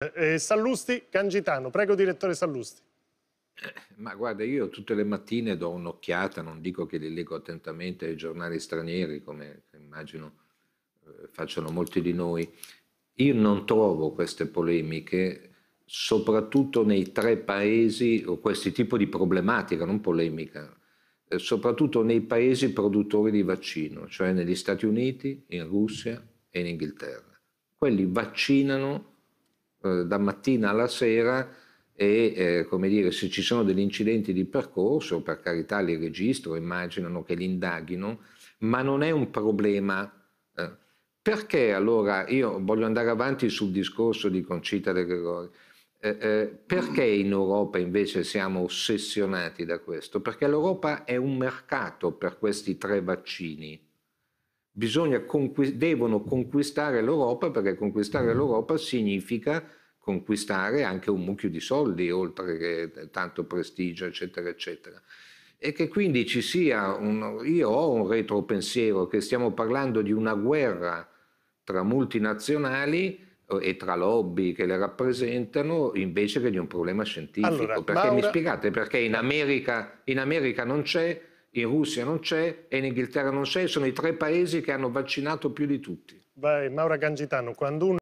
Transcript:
Eh, eh, Sallusti, Cangitano, prego direttore Sallusti. Eh, ma guarda, io tutte le mattine do un'occhiata, non dico che li leggo attentamente ai giornali stranieri, come immagino eh, facciano molti di noi. Io non trovo queste polemiche, soprattutto nei tre paesi, o questi tipi di problematica, non polemica, eh, soprattutto nei paesi produttori di vaccino, cioè negli Stati Uniti, in Russia e in Inghilterra. Quelli vaccinano eh, da mattina alla sera e eh, come dire, se ci sono degli incidenti di percorso, per carità li registro, immaginano che li indaghino, ma non è un problema. Eh, perché allora io voglio andare avanti sul discorso di Concita De Gregori? Eh, eh perché in Europa invece siamo ossessionati da questo? Perché l'Europa è un mercato per questi tre vaccini bisogna conquist- devono conquistare l'Europa perché conquistare mm. l'Europa significa conquistare anche un mucchio di soldi, oltre che tanto prestigio, eccetera, eccetera. E che quindi ci sia un... Io ho un retropensiero che stiamo parlando di una guerra tra multinazionali eh, e tra lobby che le rappresentano invece che di un problema scientifico. Allora, perché Maura... mi spiegate perché in America, in America non c'è in Russia non c'è e in Inghilterra non c'è, sono i tre paesi che hanno vaccinato più di tutti. Vai, Maura Gangitano, quando uno